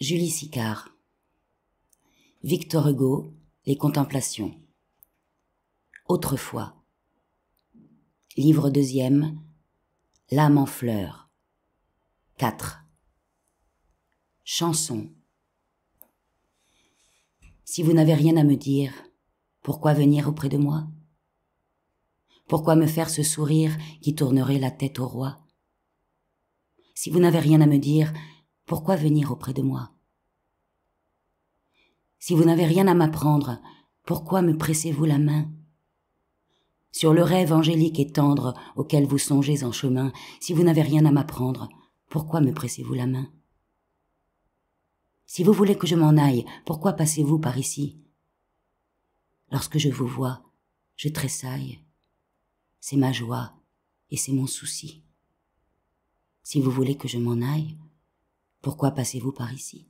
Julie Sicard. Victor Hugo, Les Contemplations. Autrefois. Livre deuxième, L'âme en fleurs. 4. Chanson. Si vous n'avez rien à me dire, pourquoi venir auprès de moi Pourquoi me faire ce sourire qui tournerait la tête au roi Si vous n'avez rien à me dire, pourquoi venir auprès de moi Si vous n'avez rien à m'apprendre, pourquoi me pressez-vous la main Sur le rêve angélique et tendre auquel vous songez en chemin, si vous n'avez rien à m'apprendre, pourquoi me pressez-vous la main Si vous voulez que je m'en aille, pourquoi passez-vous par ici Lorsque je vous vois, je tressaille. C'est ma joie et c'est mon souci. Si vous voulez que je m'en aille, pourquoi passez-vous par ici